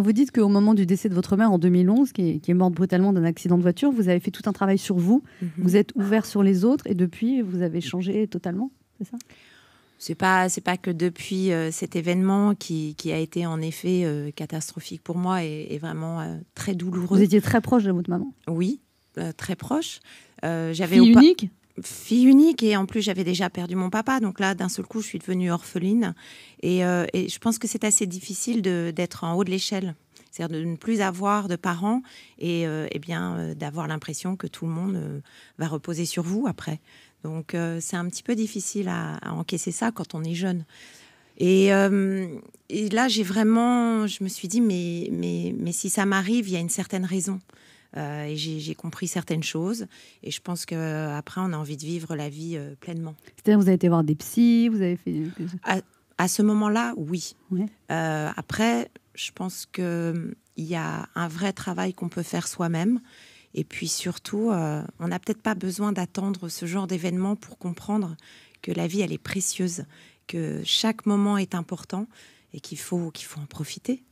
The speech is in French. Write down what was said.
vous dites qu'au moment du décès de votre mère en 2011, qui est, morte brutalement d'un accident de voiture, vous avez fait tout un travail sur vous, mhm. vous êtes ouvert sur les autres et depuis, vous avez changé totalement, c'est ça c'est pas c'est pas que depuis euh, cet événement qui, a été en effet euh, catastrophique pour moi et, vraiment euh, très douloureux. Vous étiez très proche de votre maman. Oui, très proche. j'avais unique fille unique et en plus j'avais déjà perdu mon papa donc là d'un seul coup je suis devenue orpheline et, euh, je pense que c'est assez difficile d'être en haut de l'échelle c'est-à-dire de ne plus avoir de parents et, euh, eh bien euh, d'avoir l'impression que tout le monde va reposer sur vous après donc c'est un petit peu difficile à, encaisser ça quand on est jeune et, là j'ai vraiment je me suis dit mais, mais, mais si ça m'arrive il y a une certaine raison euh, et j'ai compris certaines choses. Et je pense qu'après, euh, on a envie de vivre la vie euh, pleinement. C'est-à-dire, vous avez été voir des psys, vous avez fait. À, à ce moment-là, oui. après, je pense qu'il mm, y a un vrai travail qu'on peut faire soi-même. Et puis surtout, on n'a peut-être pas besoin d'attendre ce genre d'événement pour comprendre que la vie, elle est précieuse, que chaque moment est important et qu'il faut, qu'il faut en profiter.